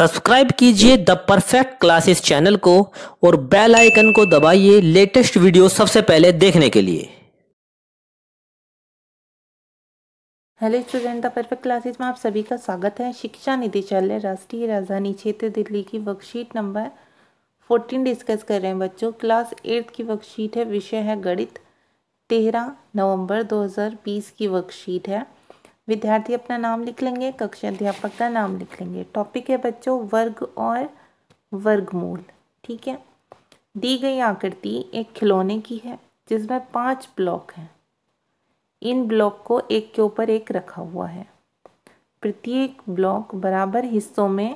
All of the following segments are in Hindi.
सब्सक्राइब कीजिए द परफेक्ट क्लासेस चैनल को और बेल आइकन को दबाइए लेटेस्ट वीडियो सबसे पहले देखने के लिए hello student the perfect classes में आप सभी का स्वागत है शिक्षा निदेशालय राष्ट्रीय राजधानी क्षेत्र दिल्ली की वर्कशीट नंबर फोर्टीन डिस्कस कर रहे हैं बच्चों क्लास एट्थ की वर्कशीट है विषय है गणित तेरह नवंबर 2020 की वर्कशीट है विद्यार्थी अपना नाम लिख लेंगे कक्षा अध्यापक का नाम लिख लेंगे टॉपिक है बच्चों वर्ग और वर्गमूल ठीक है दी गई आकृति एक खिलौने की है जिसमें पांच ब्लॉक हैं इन ब्लॉक को एक के ऊपर एक रखा हुआ है प्रत्येक ब्लॉक बराबर हिस्सों में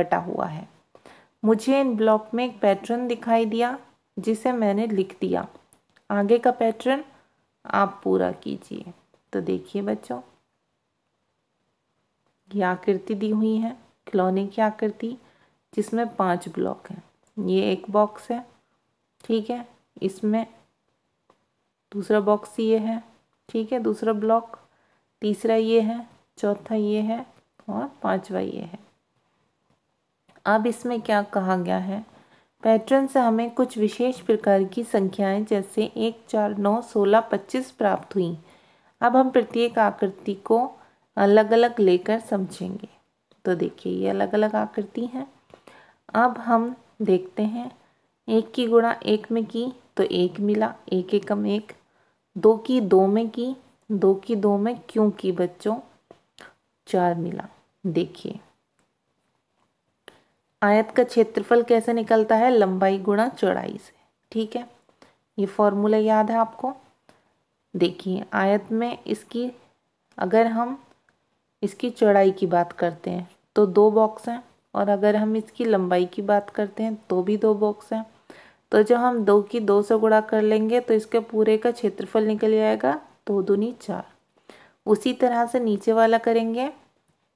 बटा हुआ है मुझे इन ब्लॉक में एक पैटर्न दिखाई दिया जिसे मैंने लिख दिया आगे का पैटर्न आप पूरा कीजिए तो देखिए बच्चों की आकृति दी हुई है खिलौने की आकृति जिसमें पांच ब्लॉक हैं ये एक बॉक्स है ठीक है इसमें दूसरा बॉक्स ये है ठीक है दूसरा ब्लॉक तीसरा ये है चौथा ये है और पांचवा ये है अब इसमें क्या कहा गया है पैटर्न से हमें कुछ विशेष प्रकार की संख्याएं जैसे एक चार नौ सोलह पच्चीस प्राप्त हुई अब हम प्रत्येक आकृति को अलग अलग लेकर समझेंगे तो देखिए ये अलग अलग आकृति हैं अब हम देखते हैं एक की गुणा एक में की तो एक मिला एक एकम एक दो की दो में की दो की दो में क्यों की बच्चों चार मिला देखिए आयत का क्षेत्रफल कैसे निकलता है लंबाई गुणा चौड़ाई से ठीक है ये फॉर्मूला याद है आपको देखिए आयत में इसकी अगर हम इसकी चौड़ाई की बात करते हैं तो दो बॉक्स हैं और अगर हम इसकी लंबाई की बात करते हैं तो भी दो बॉक्स हैं तो जब हम दो की दो से गुणा कर लेंगे तो इसके पूरे का क्षेत्रफल निकल जाएगा दो दूनी चार उसी तरह से नीचे वाला करेंगे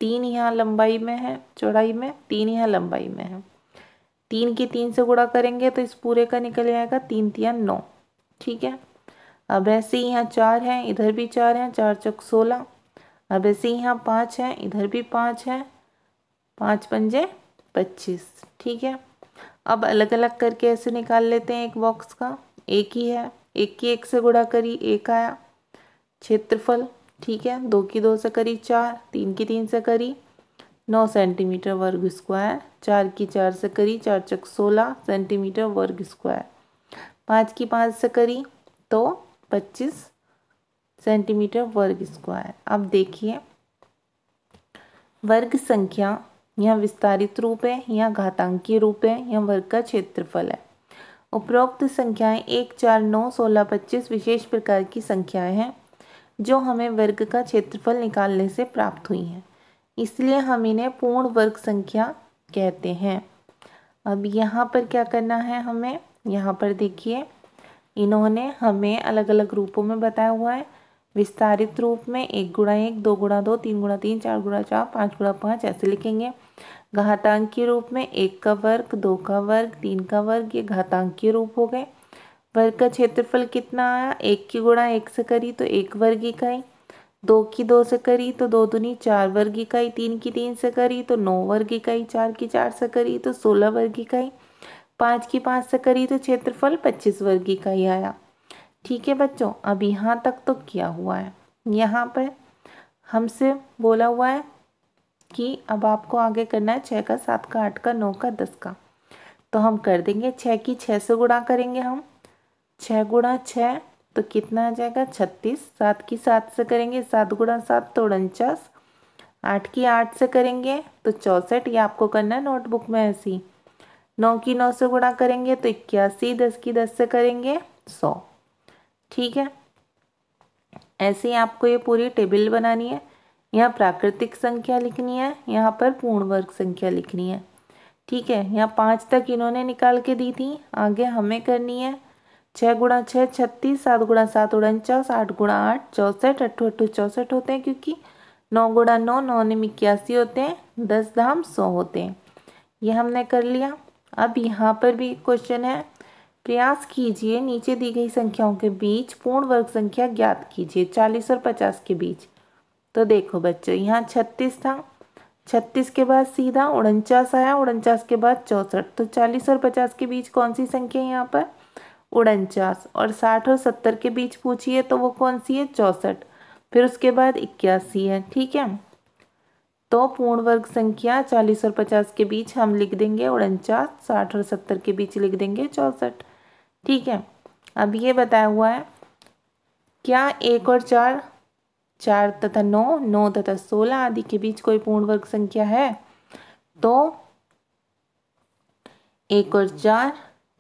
तीन यहाँ लंबाई में है चौड़ाई में तीन यहाँ लंबाई में है तीन की तीन से गुणा करेंगे तो इस पूरे का निकल जाएगा तीन तिया नौ ठीक है अब ऐसे ही यहाँ चार हैं इधर भी चार हैं चार चौक सोलह अब ऐसे ही यहाँ पाँच है इधर भी पाँच है पाँच पंजे पच्चीस ठीक है अब अलग अलग करके ऐसे निकाल लेते हैं एक बॉक्स का एक ही है एक की एक से गुड़ा करी एक आया क्षेत्रफल ठीक है दो की दो से करी चार तीन की तीन से करी नौ सेंटीमीटर वर्ग स्क्वायर चार की चार से करी चार चक सोलह सेंटीमीटर वर्ग स्क्वायर पाँच की पाँच से करी तो पच्चीस सेंटीमीटर वर्ग स्क्वायर अब देखिए वर्ग संख्या यह विस्तारित रूप है यह घातांकीय रूप है यह वर्ग का क्षेत्रफल है उपरोक्त संख्याएं एक चार नौ सोलह पच्चीस विशेष प्रकार की संख्याएं हैं जो हमें वर्ग का क्षेत्रफल निकालने से प्राप्त हुई हैं इसलिए हम इन्हें पूर्ण वर्ग संख्या कहते हैं अब यहाँ पर क्या करना है हमें यहाँ पर देखिए इन्होंने हमें अलग अलग रूपों में बताया हुआ है विस्तारित रूप में एक गुणा एक दो गुणा दो तीन गुणा तीन चार गुणा चार पाँच गुणा पाँच ऐसे लिखेंगे घातांक के रूप में एक का वर्ग दो का वर्ग तीन का वर्ग ये घातांक के रूप हो गए वर्ग का क्षेत्रफल कितना आया एक की गुणा एक से करी तो एक वर्ग इकाई दो की दो से करी तो दो दुनी चार वर्ग इकाई तीन की तीन से करी तो नौ वर्ग इकाई चार की चार से करी तो सोलह वर्ग इकाई पाँच की पाँच से करी तो क्षेत्रफल पच्चीस वर्ग इकाई आया ठीक है बच्चों अब यहाँ तक तो किया हुआ है यहाँ पर हमसे बोला हुआ है कि अब आपको आगे करना है छः का सात का आठ का नौ का दस का तो हम कर देंगे छः की छः से गुणा करेंगे हम छः गुणा छः तो कितना आ जाएगा छत्तीस सात की सात से करेंगे सात गुणा सात तो उनचास आठ की आठ से करेंगे तो चौंसठ ये आपको करना है नोटबुक में ऐसी नौ की नौ से गुणा करेंगे तो इक्यासी दस की दस से करेंगे सौ ठीक है ऐसे ही आपको ये पूरी टेबल बनानी है यहाँ प्राकृतिक संख्या लिखनी है यहाँ पर पूर्ण वर्ग संख्या लिखनी है ठीक है यहाँ पाँच तक इन्होंने निकाल के दी थी आगे हमें करनी है छः गुणा छः छत्तीस सात गुणा सात उनचास आठ गुणा आठ चौंसठ अट्ठू अट्ठू चौंसठ होते हैं क्योंकि नौ गुणा नौ नौ निम इक्यासी होते हैं दस धाम सौ होते हैं ये हमने कर लिया अब यहाँ पर भी क्वेश्चन है प्रयास कीजिए नीचे दी गई संख्याओं के बीच पूर्ण वर्ग संख्या ज्ञात कीजिए चालीस और पचास के बीच तो देखो बच्चों यहाँ छत्तीस था छत्तीस के बाद सीधा उनचास आया उनचास के बाद चौंसठ तो चालीस और पचास के बीच कौन सी संख्या है यहाँ पर उनचास और साठ और सत्तर के बीच पूछिए तो वो कौन सी है चौंसठ फिर उसके बाद इक्यासी है ठीक है तो पूर्ण वर्ग संख्या चालीस और पचास के बीच हम लिख देंगे उनचास साठ और सत्तर के बीच लिख देंगे चौंसठ ठीक है अब ये बताया हुआ है क्या एक और चार चार तथा नौ नौ तथा सोलह आदि के बीच कोई पूर्ण वर्ग संख्या है तो एक और चार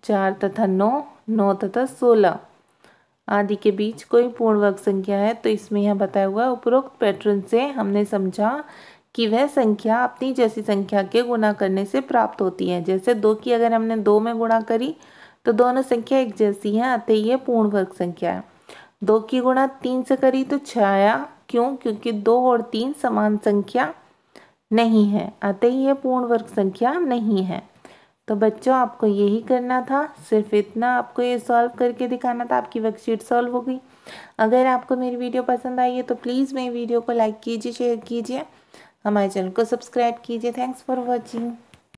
चार तथा नौ नौ तथा सोलह आदि के बीच कोई पूर्ण वर्ग संख्या है तो इसमें यह बताया हुआ उपरोक्त पैटर्न से हमने समझा कि वह संख्या अपनी जैसी संख्या के गुणा करने से प्राप्त होती है जैसे दो की अगर हमने दो में गुणा करी तो दोनों संख्या एक जैसी हैं अतः ये पूर्ण वर्ग संख्या है दो की गुणा तीन से करी तो छः आया क्यों क्योंकि दो और तीन समान संख्या नहीं है अतः ये पूर्ण वर्ग संख्या नहीं है तो बच्चों आपको यही करना था सिर्फ इतना आपको ये सॉल्व करके दिखाना था आपकी वर्कशीट सॉल्व हो गई अगर आपको मेरी वीडियो पसंद आई है तो प्लीज़ मेरी वीडियो को लाइक कीजिए शेयर कीजिए हमारे चैनल को सब्सक्राइब कीजिए थैंक्स फॉर वॉचिंग